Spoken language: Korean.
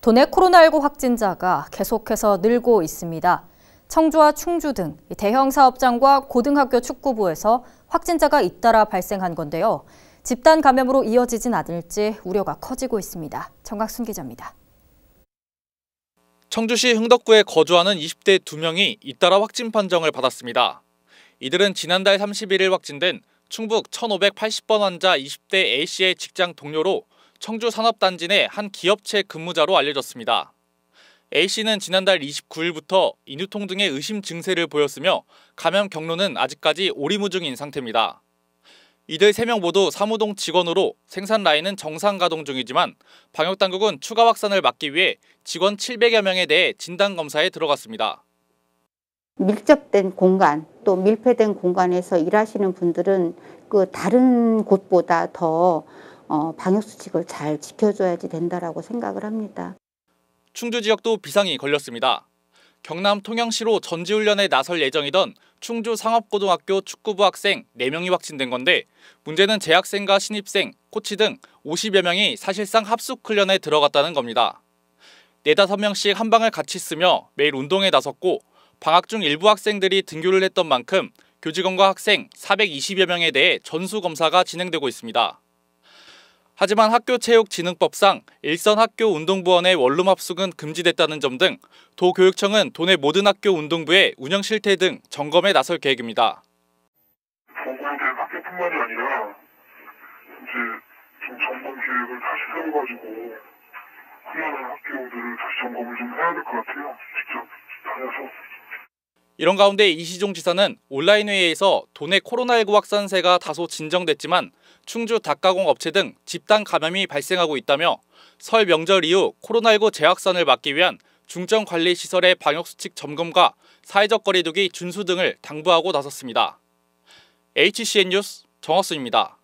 도내 코로나19 확진자가 계속해서 늘고 있습니다. 청주와 충주 등 대형 사업장과 고등학교 축구부에서 확진자가 잇따라 발생한 건데요. 집단 감염으로 이어지진 않을지 우려가 커지고 있습니다. 정각순 기자입니다. 청주시 흥덕구에 거주하는 20대 2명이 잇따라 확진 판정을 받았습니다. 이들은 지난달 31일 확진된 충북 1580번 환자 20대 A씨의 직장 동료로 청주 산업단지 내 한 기업체 근무자로 알려졌습니다. A씨는 지난달 29일부터 인후통 등의 의심 증세를 보였으며 감염 경로는 아직까지 오리무중인 상태입니다. 이들 3명 모두 사무동 직원으로 생산 라인은 정상 가동 중이지만 방역당국은 추가 확산을 막기 위해 직원 700여 명에 대해 진단검사에 들어갔습니다. 밀접된 공간 또 밀폐된 공간에서 일하시는 분들은 그 다른 곳보다 더 어, 방역수칙을 잘 지켜줘야지 된다라고 생각을 합니다. 충주 지역도 비상이 걸렸습니다. 경남 통영시로 전지훈련에 나설 예정이던 충주 상업고등학교 축구부 학생 4명이 확진된 건데 문제는 재학생과 신입생, 코치 등 50여 명이 사실상 합숙 훈련에 들어갔다는 겁니다. 4, 5명씩 한 방을 같이 쓰며 매일 운동에 나섰고 방학 중 일부 학생들이 등교를 했던 만큼 교직원과 학생 420여 명에 대해 전수 검사가 진행되고 있습니다. 하지만 학교체육진흥법상 일선학교 운동부원의 원룸 합숙은 금지됐다는 점 등 도교육청은 도내 모든 학교 운동부의 운영 실태 등 점검에 나설 계획입니다. 보고에 학교뿐만이 아니라 이제 좀 점검 계획을 다시 세워가지고 흘러는 학교들을 다시 점검을 좀 해야 될 것 같아요. 직접 다녀서. 이런 가운데 이시종 지사는 온라인 회의에서 도내 코로나19 확산세가 다소 진정됐지만 충주 닭가공 업체 등 집단 감염이 발생하고 있다며 설 명절 이후 코로나19 재확산을 막기 위한 중점관리시설의 방역수칙 점검과 사회적 거리두기 준수 등을 당부하고 나섰습니다. HCN 뉴스 정학수입니다.